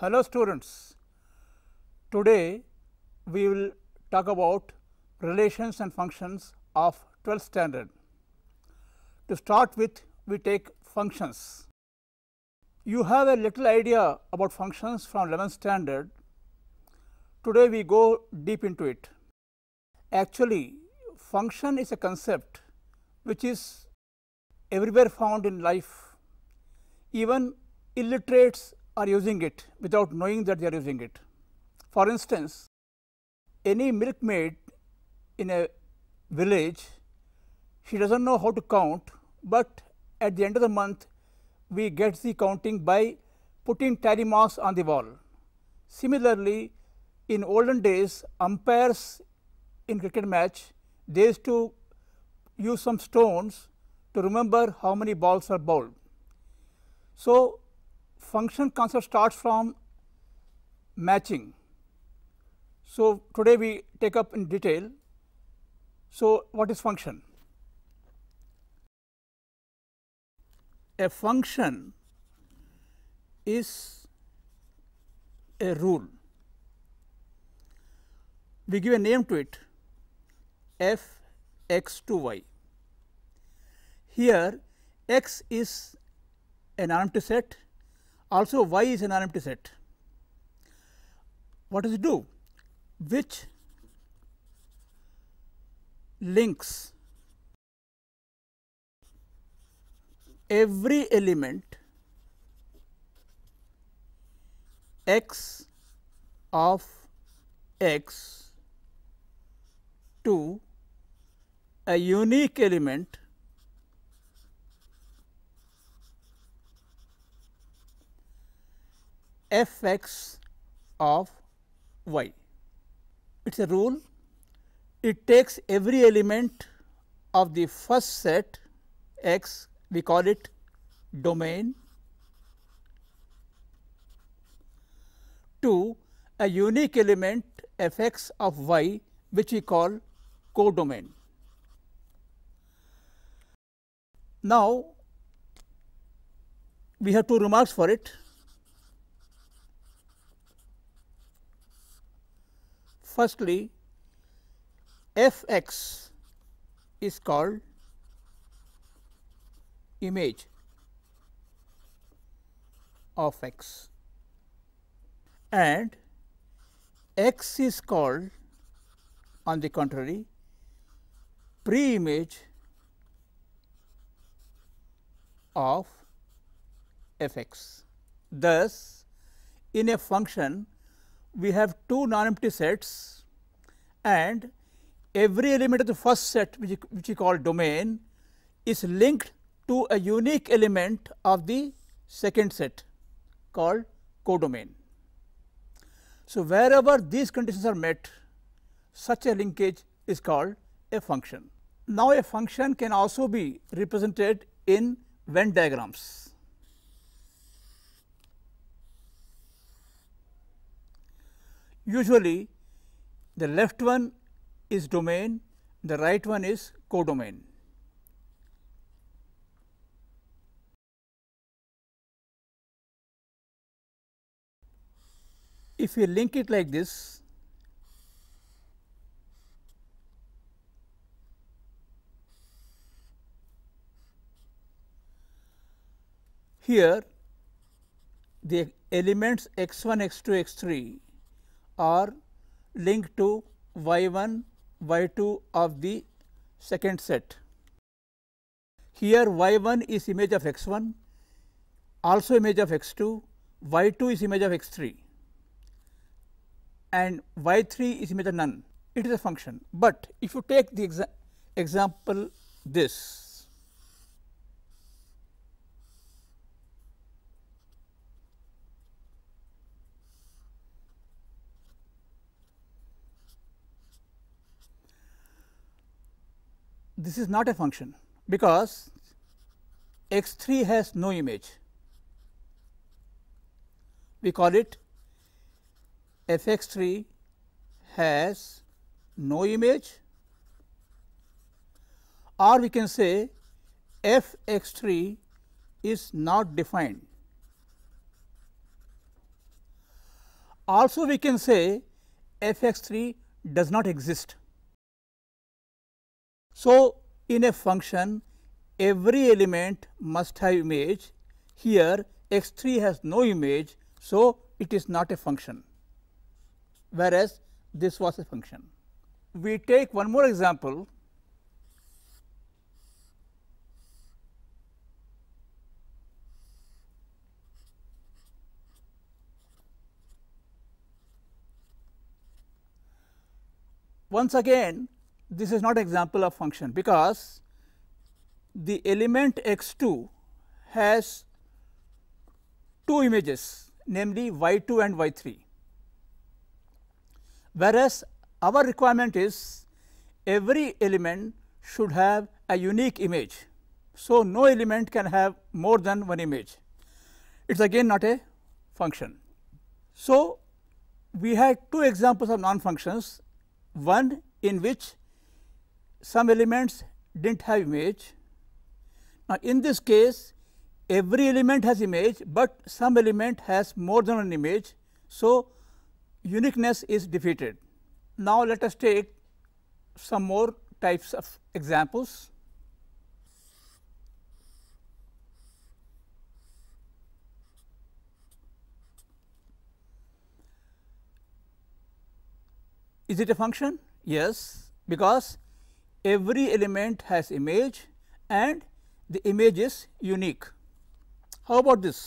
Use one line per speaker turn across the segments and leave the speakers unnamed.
Hello students, today we will talk about relations and functions of 12th standard. To start with, we take functions. You have a little idea about functions from 11th standard. Today we go deep into it. Actually, function is a concept which is everywhere found in life. Even illiterates are using it without knowing that they are using it. For instance, any milkmaid in a village, she does not know how to count, but at the end of the month, we get the counting by putting tally marks on the wall. Similarly, in olden days, umpires in cricket match, they used to use some stones to remember how many balls are bowled. So, function concept starts from matching. So, today we take up in detail. So, what is function? A function is a rule. We give a name to it f x to y. Here x is an empty set also Y is an unempty set. What does it do? Which links every element x of x to a unique element f x of y. It is a rule, it takes every element of the first set x, we call it domain to a unique element f x of y which we call codomain. Now, we have two remarks for it. Firstly, f x is called image of x and x is called on the contrary pre-image of f x. Thus, in a function we have two non-empty sets and every element of the first set which, which we call domain is linked to a unique element of the second set called codomain. So, wherever these conditions are met such a linkage is called a function. Now, a function can also be represented in Venn diagrams. Usually, the left one is domain, the right one is codomain. If we link it like this, here the elements x 1, x 2, x 3 are linked to y 1 y 2 of the second set. Here y 1 is image of x 1 also image of x 2 y 2 is image of x 3 and y 3 is image of none it is a function. But if you take the exa example this this is not a function because x 3 has no image. We call it f x 3 has no image or we can say f x 3 is not defined. Also we can say f x 3 does not exist. So, in a function every element must have image here x 3 has no image. So, it is not a function whereas, this was a function. We take one more example Once again this is not example of function because the element x 2 has two images namely y 2 and y 3 whereas our requirement is every element should have a unique image. So, no element can have more than one image it is again not a function. So, we had two examples of non functions one in which some elements did not have image. Now, in this case every element has image, but some element has more than one image. So, uniqueness is defeated. Now, let us take some more types of examples. Is it a function? Yes, because every element has image and the image is unique. How about this?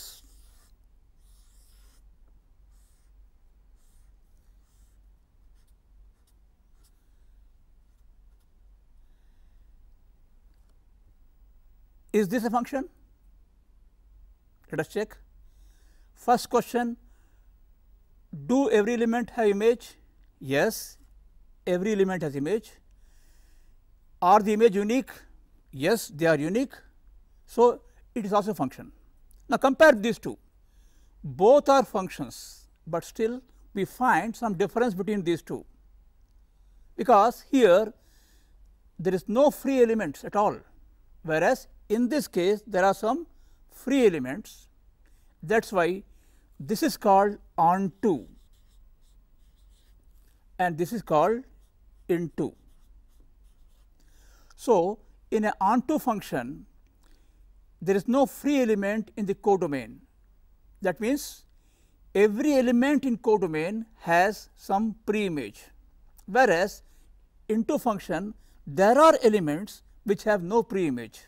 Is this a function? Let us check. First question, do every element have image? Yes, every element has image. Are the image unique? Yes, they are unique. So, it is also function. Now, compare these two. Both are functions, but still we find some difference between these two because here there is no free elements at all whereas in this case there are some free elements that is why this is called onto and this is called into. So, in a onto function, there is no free element in the codomain. That means, every element in codomain has some preimage, whereas into function there are elements which have no preimage.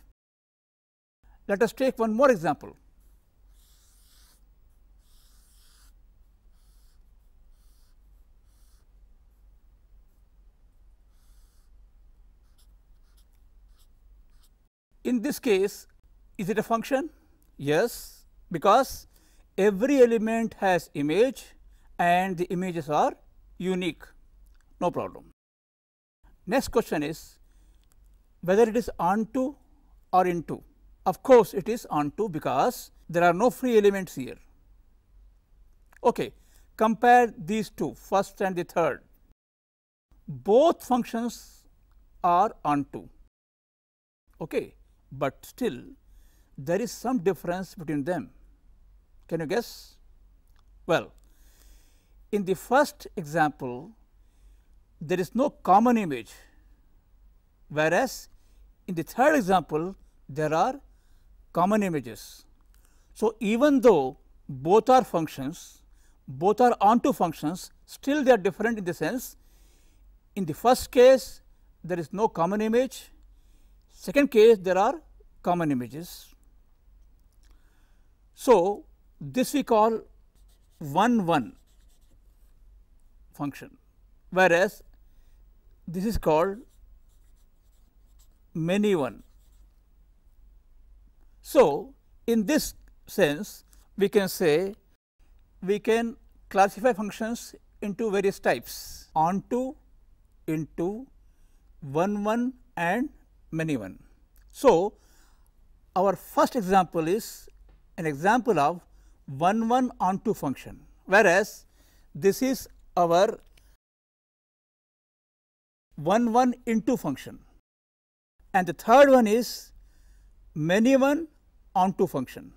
Let us take one more example. In this case, is it a function? Yes, because every element has image and the images are unique, no problem. Next question is whether it is onto or into. Of course, it is onto because there are no free elements here. Okay. Compare these two first and the third. Both functions are onto. Okay but still there is some difference between them. Can you guess? Well, in the first example, there is no common image, whereas in the third example, there are common images. So, even though both are functions, both are onto functions, still they are different in the sense in the first case, there is no common image, Second case, there are common images. So, this we call 1 1 function, whereas this is called many 1. So, in this sense, we can say we can classify functions into various types onto, into, 1 1 and many one. So, our first example is an example of 1 1 onto function whereas, this is our 1 1 into function and the third one is many 1 onto function.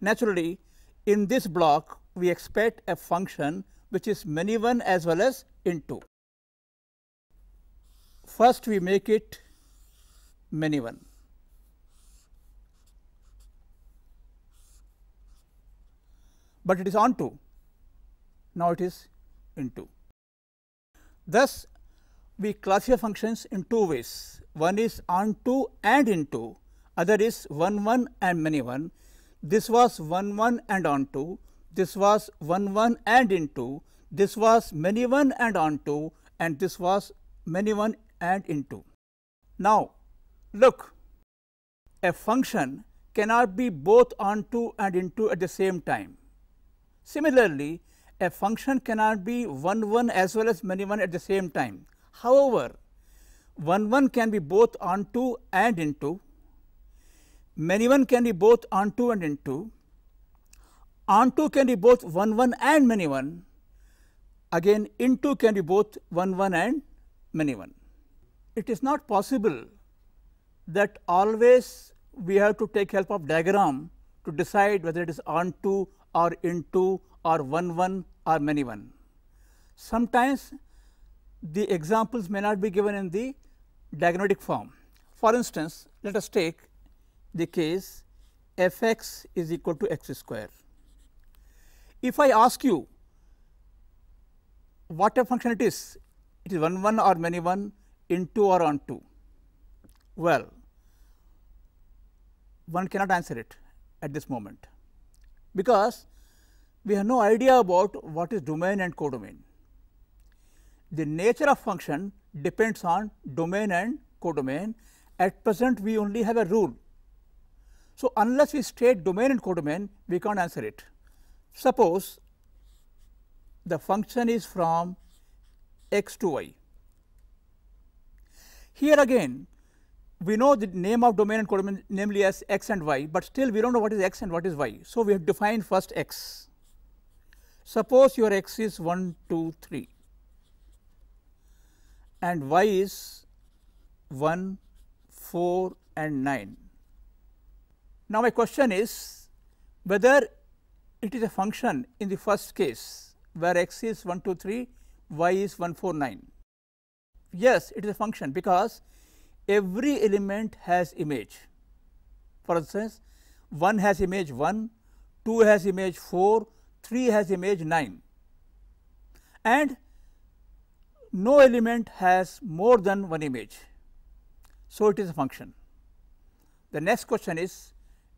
Naturally, in this block we expect a function which is many 1 as well as into. First we make it many one. But it is onto, now it is into. Thus, we classify functions in two ways, one is onto and into, other is 1 1 and many 1. This was 1 1 and onto, this was 1 1 and into, this was many 1 and onto, and this was many 1 and into. Now, Look, a function cannot be both onto and into at the same time. Similarly, a function cannot be 1 1 as well as many 1 at the same time. However, 1 1 can be both onto and into, many 1 can be both onto and into, onto can be both 1 1 and many 1, again into can be both 1 1 and many 1. It is not possible that always we have to take help of diagram to decide whether it is onto or into or one one or many one. Sometimes the examples may not be given in the diagrammatic form. For instance, let us take the case f x is equal to x square. If I ask you what a function it is, it is 1 1 or many 1 into or on 2. Well, one cannot answer it at this moment, because we have no idea about what is domain and codomain. The nature of function depends on domain and codomain. At present, we only have a rule. So, unless we state domain and codomain, we can't answer it. Suppose the function is from x to y. Here again, we know the name of domain and codomain namely as x and y, but still we do not know what is x and what is y. So, we have defined first x. Suppose your x is 1, 2, 3 and y is 1, 4 and 9. Now, my question is whether it is a function in the first case where x is 1, 2, 3, y is 1, 4, 9. Yes, it is a function because every element has image. For instance, 1 has image 1, 2 has image 4, 3 has image 9 and no element has more than one image. So, it is a function. The next question is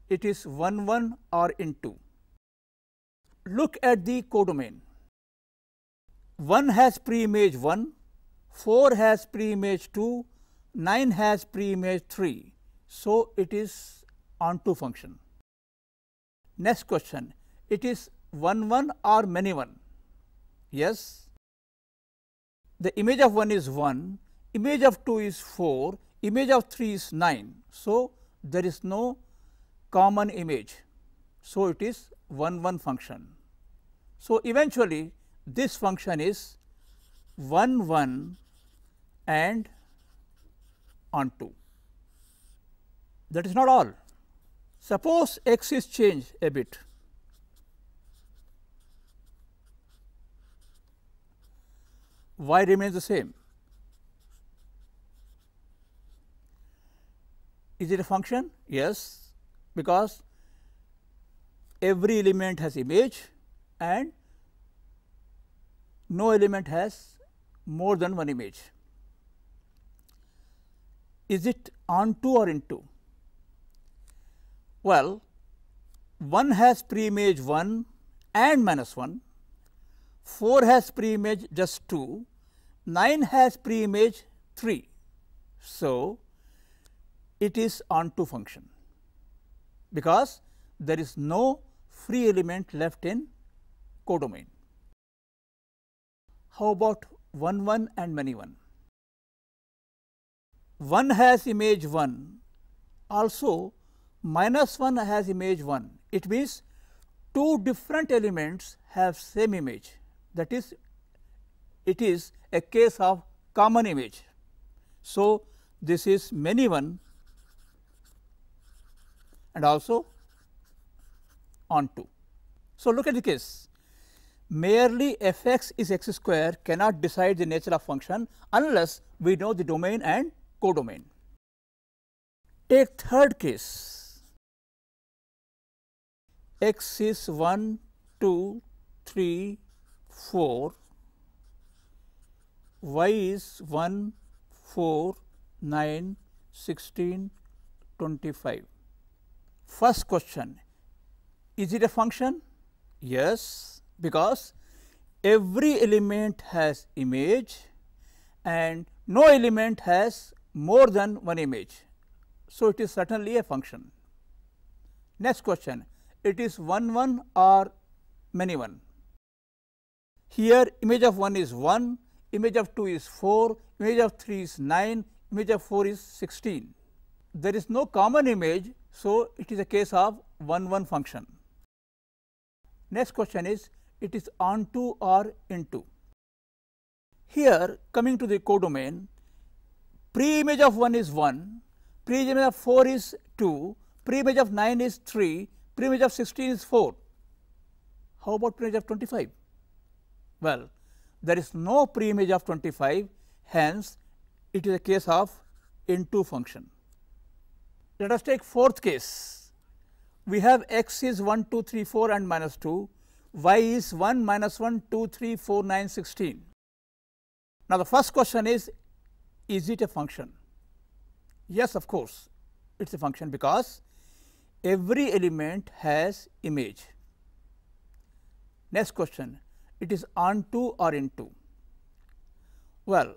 it is 1 1 or in 2. Look at the codomain. 1 has pre-image 1, 4 has pre-image 2, 9 has pre-image 3. So, it is onto function. Next question, it is 1 1 or many 1? Yes. The image of 1 is 1, image of 2 is 4, image of 3 is 9. So, there is no common image. So, it is 1 1 function. So, eventually this function is 1 1 and onto. That is not all. Suppose x is changed a bit. y remains the same. Is it a function? Yes, because every element has image and no element has more than one image is it onto or into? Well, one has pre-image 1 and minus 1, 4 has pre-image just 2, 9 has pre-image 3. So, it is onto function because there is no free element left in codomain. How about 1 1 and many 1? 1 has image 1 also minus 1 has image 1 it means two different elements have same image that is it is a case of common image. So, this is many 1 and also on 2. So, look at the case merely f x is x square cannot decide the nature of function unless we know the domain and codomain. Take third case x is 1, 2, 3, 4, y is 1, 4, 9, 16, 25. First question is it a function? Yes, because every element has image and no element has more than one image. So, it is certainly a function. Next question, it is one one or many one. Here image of 1 is 1, image of 2 is 4, image of 3 is 9, image of 4 is 16. There is no common image, so it is a case of 1 1 function. Next question is it is onto or into. Here coming to the codomain, Pre-image of 1 is 1, pre-image of 4 is 2, pre-image of 9 is 3, pre-image of 16 is 4. How about pre-image of 25? Well, there is no pre-image of 25, hence it is a case of into function. Let us take fourth case. We have x is 1, 2, 3, 4 and minus 2, y is 1, minus 1, 2, 3, 4, 9, 16. Now, the first question is is it a function? Yes, of course, it is a function because every element has image. Next question, it is onto or into? Well,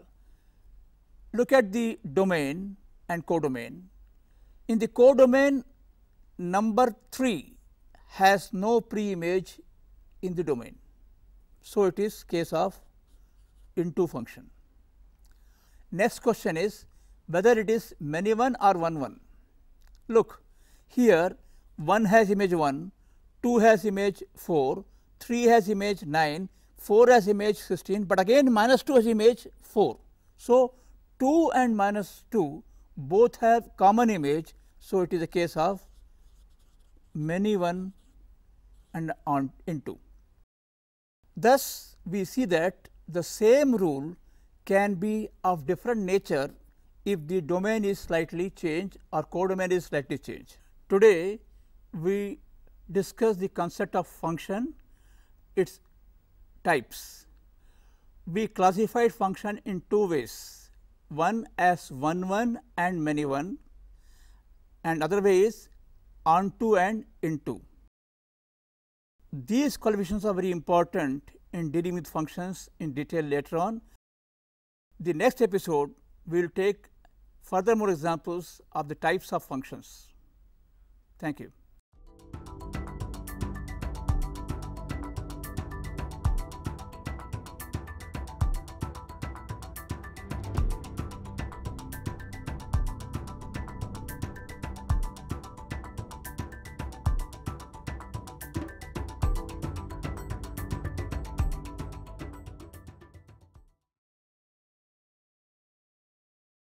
look at the domain and codomain. In the codomain, number 3 has no pre-image in the domain. So, it is case of into function. Next question is whether it is many 1 or 1 1. Look, here 1 has image 1, 2 has image 4, 3 has image 9, 4 has image 16, but again minus 2 has image 4. So, 2 and minus 2 both have common image. So, it is a case of many 1 and on into. Thus, we see that the same rule can be of different nature if the domain is slightly changed or codomain is slightly changed. Today, we discuss the concept of function, its types. We classified function in two ways, one as one one and many one and other way is onto and into. These coefficients are very important in dealing with functions in detail later on the next episode we will take further more examples of the types of functions. Thank you.